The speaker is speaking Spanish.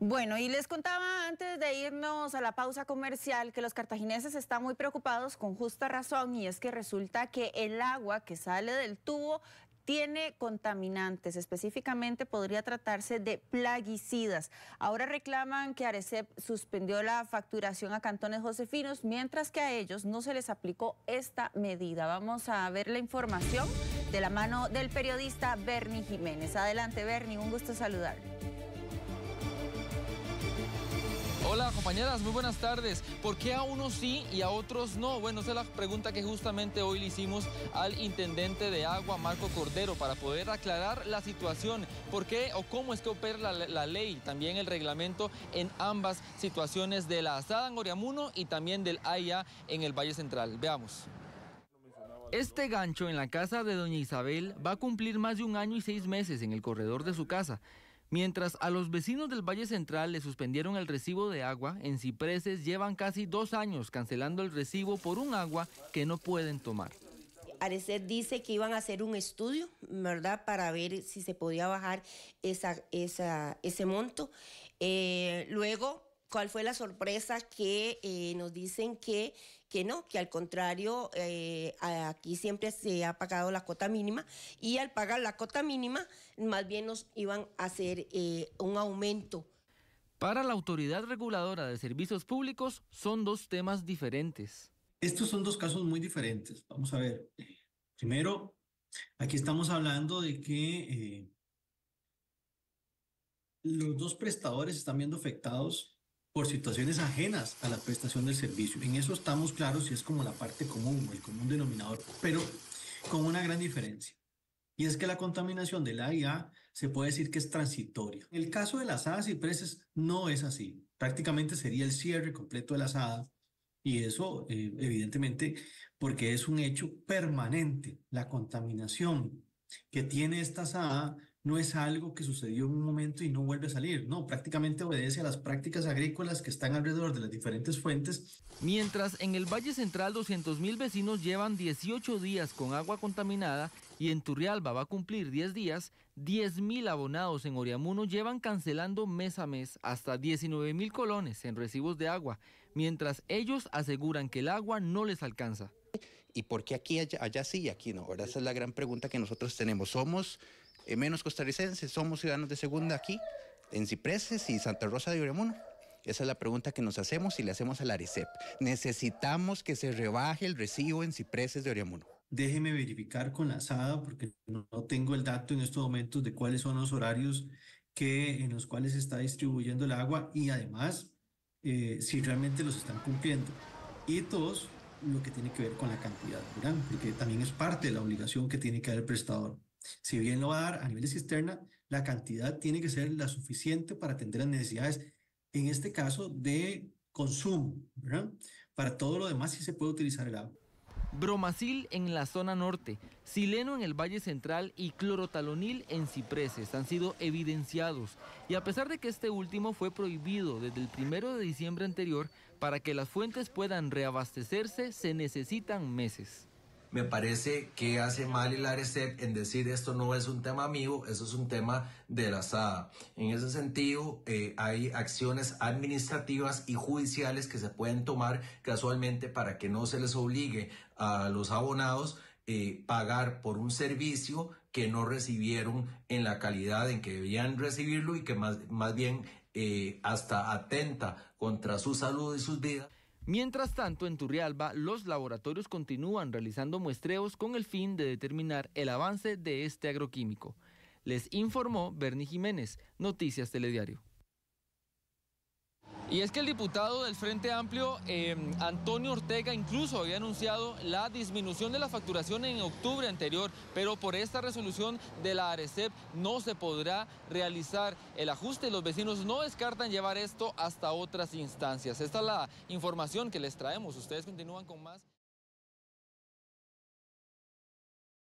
Bueno, y les contaba antes de irnos a la pausa comercial que los cartagineses están muy preocupados con justa razón y es que resulta que el agua que sale del tubo tiene contaminantes, específicamente podría tratarse de plaguicidas. Ahora reclaman que Arecep suspendió la facturación a cantones josefinos, mientras que a ellos no se les aplicó esta medida. Vamos a ver la información de la mano del periodista Bernie Jiménez. Adelante, Bernie, un gusto saludarle. Hola compañeras, muy buenas tardes. ¿Por qué a unos sí y a otros no? Bueno, esa es la pregunta que justamente hoy le hicimos al intendente de agua, Marco Cordero, para poder aclarar la situación. ¿Por qué o cómo es que opera la, ley, también el reglamento en ambas situaciones de la asada en Oriamuno y también del AIA en el Valle Central? Veamos. Este gancho en la casa de doña Isabel va a cumplir más de un año y seis meses en el corredor de su casa. Mientras a los vecinos del Valle Central le suspendieron el recibo de agua, en Cipreses llevan casi dos años cancelando el recibo por un agua que no pueden tomar. Arecer dice que iban a hacer un estudio, ¿verdad?, para ver si se podía bajar esa, ese monto. Eh, luego ¿Cuál fue la sorpresa que eh, nos dicen que, que no, que al contrario, eh, aquí siempre se ha pagado la cuota mínima y al pagar la cuota mínima, más bien nos iban a hacer eh, un aumento? Para la autoridad reguladora de servicios públicos son dos temas diferentes. Estos son dos casos muy diferentes. Vamos a ver. Primero, aquí estamos hablando de que los dos prestadores están viendo afectados por situaciones ajenas a la prestación del servicio. En eso estamos claros y es como la parte común, el común denominador, pero con una gran diferencia. Y es que la contaminación de la se puede decir que es transitoria. En el caso de las hadas y preces no es así. Prácticamente sería el cierre completo de las hadas. Y eso, eh, evidentemente, porque es un hecho permanente. La contaminación que tiene esta hadas no es algo que sucedió en un momento y no vuelve a salir, no, prácticamente obedece a las prácticas agrícolas que están alrededor de las diferentes fuentes. Mientras en el Valle Central 200.000 vecinos llevan 18 días con agua contaminada y en Turrialba va a cumplir 10 días, 10.000 abonados en Oriamuno llevan cancelando mes a mes hasta 19.000 colones en recibos de agua, mientras ellos aseguran que el agua no les alcanza. ¿Y por qué aquí, allá, sí y aquí no? Ahora esa es la gran pregunta que nosotros tenemos. Somos eh, menos costarricenses, somos ciudadanos de segunda aquí, en Cipreses y Santa Rosa de Oriamuno. Esa es la pregunta que nos hacemos y le hacemos al ARICEP. Necesitamos que se rebaje el recibo en Cipreses de Oriamuno. Déjeme verificar con la SADA porque no, tengo el dato en estos momentos de cuáles son los horarios que, en los cuales se está distribuyendo el agua y además eh, si realmente los están cumpliendo. Y todos lo que tiene que ver con la cantidad, ¿verdad? porque también es parte de la obligación que tiene que dar el prestador. Si bien lo va a dar a de cisterna, la cantidad tiene que ser la suficiente para atender las necesidades, en este caso, de consumo. Para todo lo demás sí se puede utilizar el agua. Bromacil en la zona norte, sileno en el Valle Central y clorotalonil en cipreses han sido evidenciados y a pesar de que este último fue prohibido desde el primero de diciembre anterior, para que las fuentes puedan reabastecerse se necesitan meses me parece que hace mal el ARECEP en decir esto no es un tema mío, eso es un tema de la SADA. En ese sentido, eh, hay acciones administrativas y judiciales que se pueden tomar casualmente para que no se les obligue a los abonados eh, pagar por un servicio que no recibieron en la calidad en que debían recibirlo y que más, más bien eh, hasta atenta contra su salud y sus vidas. Mientras tanto, en Turrialba, los laboratorios continúan realizando muestreos con el fin de determinar el avance de este agroquímico. Les informó Bernie Jiménez, Noticias Telediario. Y es que el diputado del Frente Amplio, em, Antonio Ortega, incluso había anunciado la disminución de la facturación en octubre anterior, pero por esta resolución de la ARECEP no se podrá realizar el ajuste los vecinos no descartan llevar esto hasta otras instancias. Esta es la información que les traemos. Ustedes continúan con más.